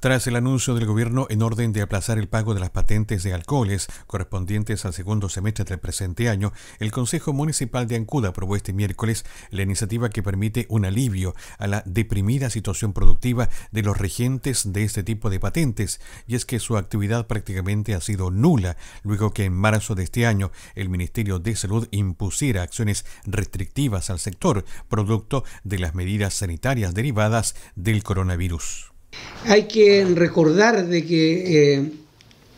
Tras el anuncio del gobierno en orden de aplazar el pago de las patentes de alcoholes correspondientes al segundo semestre del presente año, el Consejo Municipal de Ancuda aprobó este miércoles la iniciativa que permite un alivio a la deprimida situación productiva de los regentes de este tipo de patentes, y es que su actividad prácticamente ha sido nula luego que en marzo de este año el Ministerio de Salud impusiera acciones restrictivas al sector, producto de las medidas sanitarias derivadas del coronavirus. Hay que recordar de que eh,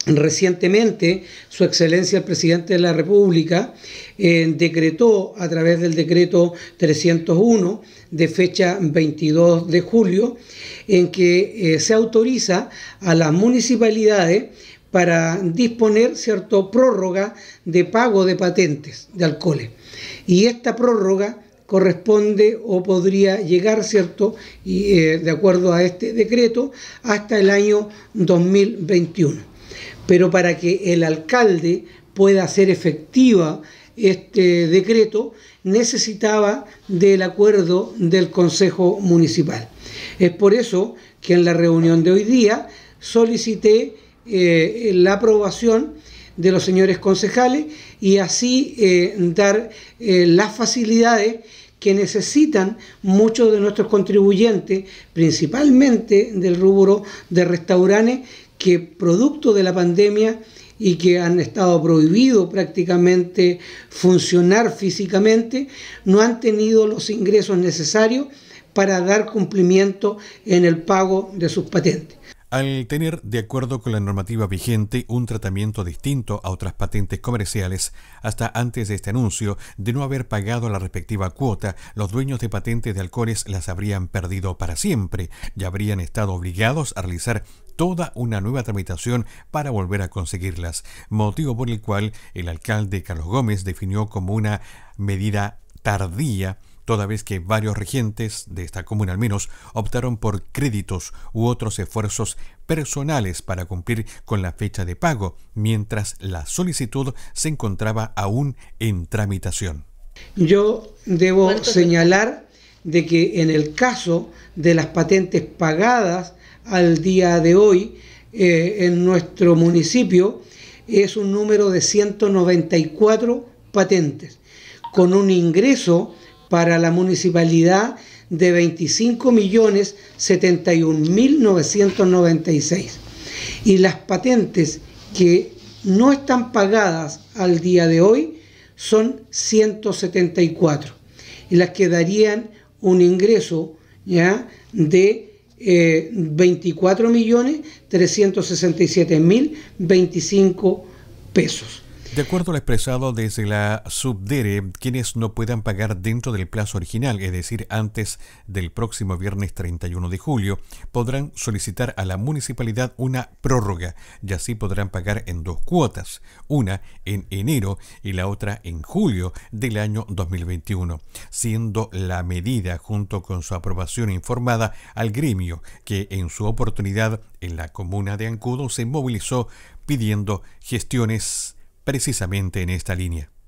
recientemente su excelencia el presidente de la República eh, decretó a través del decreto 301 de fecha 22 de julio en que eh, se autoriza a las municipalidades para disponer cierta prórroga de pago de patentes de alcoholes. Y esta prórroga corresponde o podría llegar, ¿cierto? Y eh, de acuerdo a este decreto, hasta el año 2021. Pero para que el alcalde pueda hacer efectiva este decreto, necesitaba del acuerdo del Consejo Municipal. Es por eso que en la reunión de hoy día solicité eh, la aprobación de los señores concejales y así eh, dar eh, las facilidades que necesitan muchos de nuestros contribuyentes, principalmente del rubro de restaurantes, que producto de la pandemia y que han estado prohibidos prácticamente funcionar físicamente, no han tenido los ingresos necesarios para dar cumplimiento en el pago de sus patentes al tener, de acuerdo con la normativa vigente, un tratamiento distinto a otras patentes comerciales, hasta antes de este anuncio, de no haber pagado la respectiva cuota, los dueños de patentes de alcoholes las habrían perdido para siempre y habrían estado obligados a realizar toda una nueva tramitación para volver a conseguirlas, motivo por el cual el alcalde Carlos Gómez definió como una medida tardía, toda vez que varios regentes de esta comuna al menos optaron por créditos u otros esfuerzos personales para cumplir con la fecha de pago, mientras la solicitud se encontraba aún en tramitación. Yo debo señalar de que en el caso de las patentes pagadas al día de hoy eh, en nuestro municipio es un número de 194 patentes, con un ingreso para la municipalidad de 25 millones mil Y las patentes que no están pagadas al día de hoy son 174 y las que darían un ingreso ya de 24 eh, millones 367 mil pesos. De acuerdo a lo expresado desde la Subdere, quienes no puedan pagar dentro del plazo original, es decir, antes del próximo viernes 31 de julio, podrán solicitar a la municipalidad una prórroga y así podrán pagar en dos cuotas, una en enero y la otra en julio del año 2021, siendo la medida junto con su aprobación informada al gremio que en su oportunidad en la comuna de Ancudo se movilizó pidiendo gestiones precisamente en esta línea.